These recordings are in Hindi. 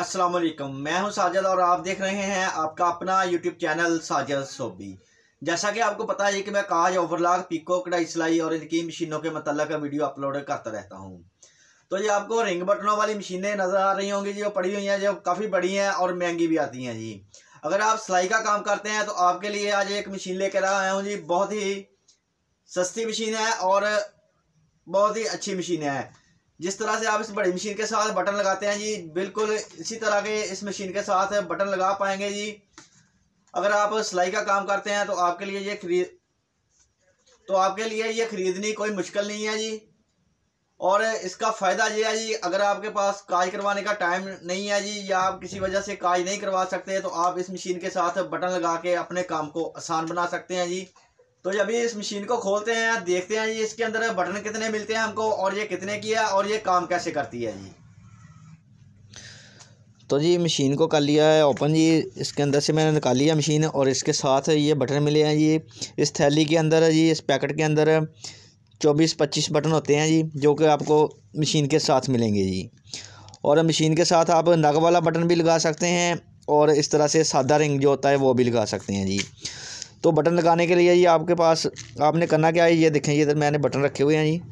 अस्सलाम वालेकुम मैं हूं साजल और आप देख रहे हैं आपका अपना यूट्यूब चैनल साजल सोबी जैसा कि आपको पता है कि मैं काज ओवरलॉक पिको कढ़ाई सिलाई और इनकी मशीनों के मतलब का वीडियो अपलोड करता रहता हूं तो ये आपको रिंग बटनों वाली मशीनें नज़र आ रही होंगी जो पड़ी हुई हैं जो काफ़ी बड़ी हैं और महंगी भी आती हैं जी अगर आप सिलाई का काम करते हैं तो आपके लिए आज एक मशीन ले कर आया हूँ जी बहुत ही सस्ती मशीन है और बहुत ही अच्छी मशीन है जिस तरह से आप इस बड़ी मशीन के साथ बटन लगाते हैं जी बिल्कुल इसी तरह के इस मशीन के साथ बटन लगा पाएंगे जी अगर आप सिलाई का काम करते हैं तो आपके लिए ये खरीद तो आपके लिए ये खरीदनी कोई मुश्किल नहीं है जी और इसका फ़ायदा ये है जी अगर आपके पास काज करवाने का टाइम नहीं है जी या आप किसी वजह से काज नहीं करवा सकते तो आप इस मशीन के साथ बटन लगा के अपने काम को आसान बना सकते हैं जी तो जब ये इस मशीन को खोलते हैं देखते हैं ये इसके अंदर बटन कितने मिलते हैं हमको और ये कितने की है और ये काम कैसे करती है जी तो जी मशीन को कर लिया है ओपन जी इसके अंदर से मैंने निकाल लिया मशीन और इसके साथ ये बटन मिले हैं जी इस थैली के अंदर जी इस पैकेट के अंदर चौबीस पच्चीस बटन होते हैं जी जो कि आपको मशीन के साथ मिलेंगे जी और मशीन के साथ आप नग वाला बटन भी लगा सकते हैं और इस तरह से सादा रिंग जो होता है वो भी लगा सकते हैं जी तो बटन लगाने के लिए ये आपके पास आपने करना क्या है ये देखें ये इधर मैंने बटन रखे हुए हैं जी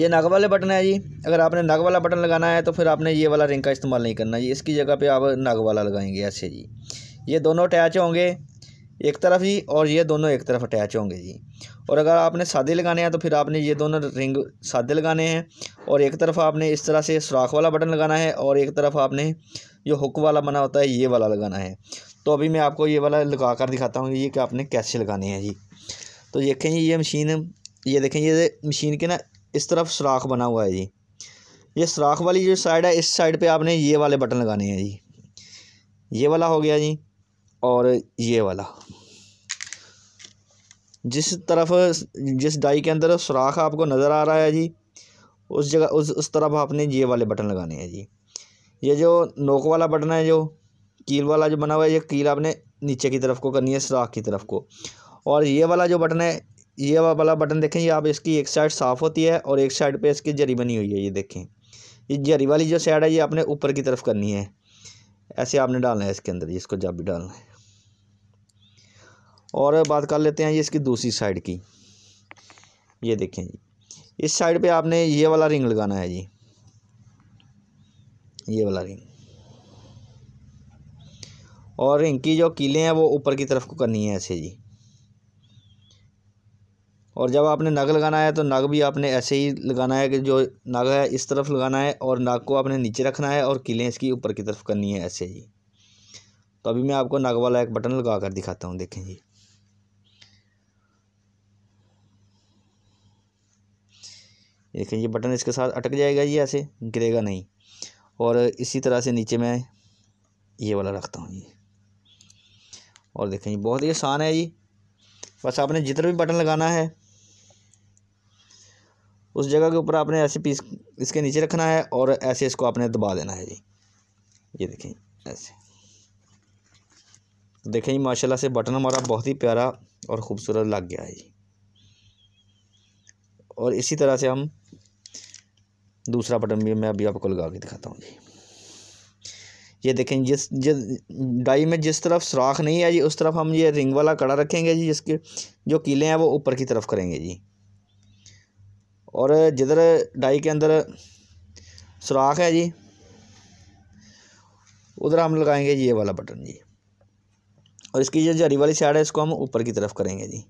ये नग वाले बटन है जी अगर आपने नग वाला बटन लगाना है तो फिर आपने ये वाला रिंग का इस्तेमाल नहीं करना जी इसकी जगह पे आप नग वाला लगाएंगे ऐसे जी ये दोनों अटैच होंगे एक तरफ ही और ये दोनों एक तरफ अटैच होंगे जी और अगर आपने सादे लगाने हैं तो फिर आपने ये दोनों रिंग सादे लगाने हैं और एक तरफ आपने इस तरह से सुराख वाला बटन लगाना है और एक तरफ आपने जो हुक वाला बना होता है ये वाला लगाना है तो अभी मैं आपको ये वाला लगा कर दिखाता हूँ ये कि आपने कैसे लगाने हैं जी तो देखें जी ये मशीन ये देखें ये मशीन के ना इस तरफ सुराख बना हुआ है जी ये सुराख वाली जो साइड है इस साइड पे आपने ये वाले बटन लगाने हैं जी ये वाला हो गया जी और ये वाला जिस तरफ जिस डाई के अंदर सुराख आपको नज़र आ रहा है जी उस जगह उस उस तरफ आपने ये वाले बटन लगाने हैं जी ये जो नोक वाला बटन है जो कील वाला जो बना हुआ है ये कील आपने नीचे की तरफ को करनी है सुराख की तरफ को और ये वाला जो बटन है ये वाला बटन देखें ये आप इसकी एक साइड साफ़ होती है और एक साइड पे इसकी जरी बनी हुई है ये देखें ये जरी वाली जो साइड है ये आपने ऊपर की तरफ करनी है ऐसे आपने डालना है इसके अंदर इसको जब भी डालना है और बात कर लेते हैं ये इसकी दूसरी साइड की ये देखें जी इस साइड पे आपने ये वाला रिंग लगाना है जी ये वाला रिंग और इनकी जो कीलें हैं वो ऊपर की तरफ को करनी है ऐसे जी और जब आपने नग लगाना है तो नग भी आपने ऐसे ही लगाना है कि जो नग है इस तरफ लगाना है और नग को आपने नीचे रखना है और कीलें इसकी ऊपर की तरफ करनी है ऐसे ही तो अभी मैं आपको नग वाला एक बटन लगा कर दिखाता हूँ देखें जी देखें ये बटन इसके साथ अटक जाएगा ये ऐसे गिरेगा नहीं और इसी तरह से नीचे मैं ये वाला रखता हूँ जी और देखें जी बहुत ही आसान है जी बस आपने जितना भी बटन लगाना है उस जगह के ऊपर आपने ऐसे पीस इसके नीचे रखना है और ऐसे इसको आपने दबा देना है जी ये देखें ऐसे देखें जी माशाल्लाह से बटन हमारा बहुत ही प्यारा और ख़ूबसूरत लग गया है जी और इसी तरह से हम दूसरा बटन भी मैं अभी आपको लगा के दिखाता हूँ जी ये देखें जिस जिस डाई में जिस तरफ सुराख नहीं है जी उस तरफ हम ये रिंग वाला कड़ा रखेंगे जी जिसके जो कीले हैं वो ऊपर की तरफ करेंगे जी और जिधर डाई के अंदर सुराख है जी उधर हम लगाएंगे ये वाला बटन जी और इसकी जो जरी वाली साइड है इसको हम ऊपर की तरफ करेंगे जी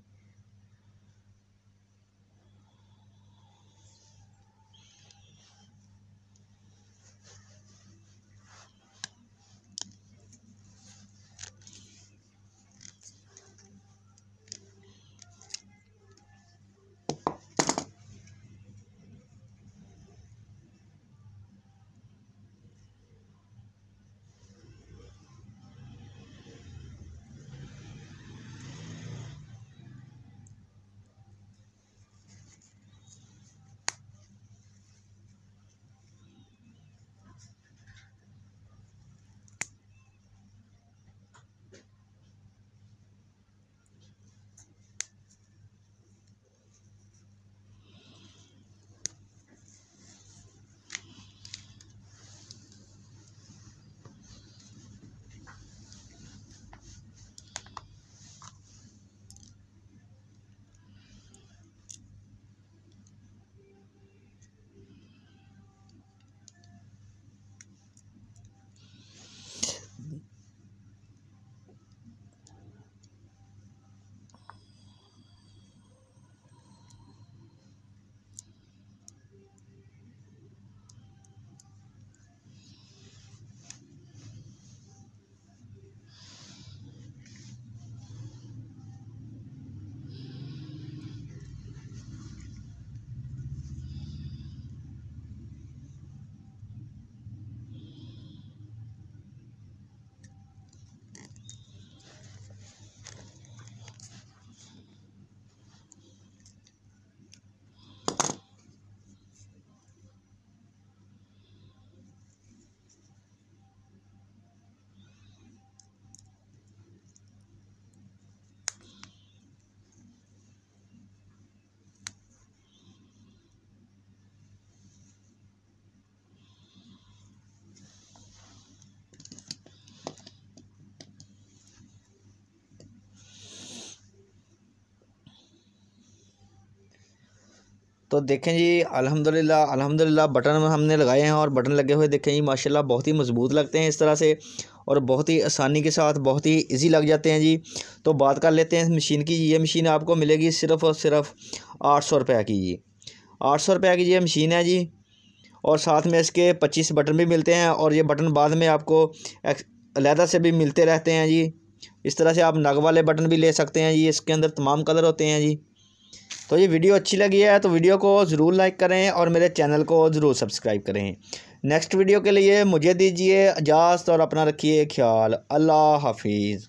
तो देखें जी अल्हम्दुलिल्लाह अल्हम्दुलिल्लाह बटन हमने लगाए हैं और बटन लगे हुए देखें जी माशाल्लाह बहुत ही मज़बूत लगते हैं इस तरह से और बहुत ही आसानी के साथ बहुत ही इजी लग जाते हैं जी तो बात कर लेते हैं इस मशीन की ये मशीन आपको मिलेगी सिर्फ़ और सिर्फ़ आठ सौ रुपये की जी आठ सौ रुपये की ये मशीन है जी और साथ में इसके पच्चीस बटन भी मिलते हैं और ये बटन बाद में आपको अलहदा से भी मिलते रहते हैं जी इस तरह से आप नग वाले बटन भी ले सकते हैं जी इसके अंदर तमाम कलर होते हैं जी तो ये वीडियो अच्छी लगी है तो वीडियो को ज़रूर लाइक करें और मेरे चैनल को ज़रूर सब्सक्राइब करें नेक्स्ट वीडियो के लिए मुझे दीजिए इजाज़त और अपना रखिए ख्याल अल्लाह हाफिज़